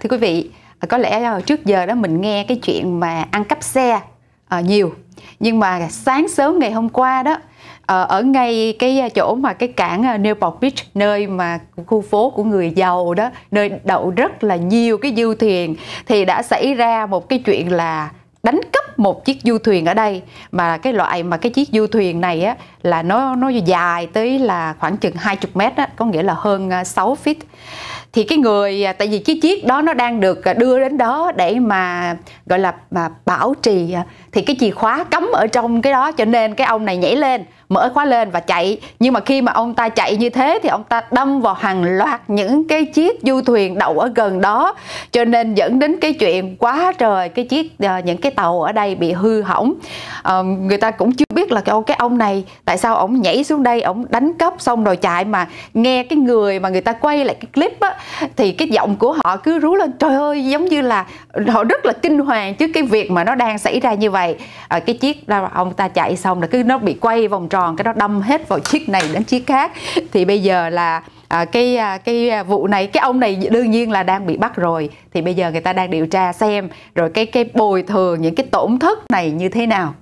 Thưa quý vị, à, có lẽ ờ, trước giờ đó mình nghe cái chuyện mà ăn cắp xe ờ, nhiều nhưng mà sáng sớm ngày hôm qua đó ờ, ở ngay cái chỗ mà cái cảng Newport Beach nơi mà khu phố của người giàu đó nơi đậu rất là nhiều cái du thuyền thì đã xảy ra một cái chuyện là đánh cắp một chiếc du thuyền ở đây mà cái loại mà cái chiếc du thuyền này á là nó nó dài tới là khoảng chừng 20 mét á, có nghĩa là hơn 6 à, feet thì cái người à, tại vì cái chiếc đó nó đang được à, đưa đến đó để mà gọi là mà bảo trì thì cái chìa khóa cấm ở trong cái đó cho nên cái ông này nhảy lên mở khóa lên và chạy nhưng mà khi mà ông ta chạy như thế thì ông ta đâm vào hàng loạt những cái chiếc du thuyền đậu ở gần đó cho nên dẫn đến cái chuyện quá trời cái chiếc ờ, những cái tàu ở đây bị hư hỏng à, người ta cũng chưa biết là cái ông này tại sao ông nhảy xuống đây ông đánh cắp xong rồi chạy mà nghe cái người mà người ta quay lại cái clip á thì cái giọng của họ cứ rú lên trời ơi giống như là họ rất là kinh hoàng trước cái việc mà nó đang xảy ra như vậy à, cái chiếc ông ta chạy xong là cứ nó bị quay vòng tròn tròn cái đó đâm hết vào chiếc này đến chiếc khác thì bây giờ là à, cái à, cái à, vụ này cái ông này đương nhiên là đang bị bắt rồi thì bây giờ người ta đang điều tra xem rồi cái cái bồi thường những cái tổn thất này như thế nào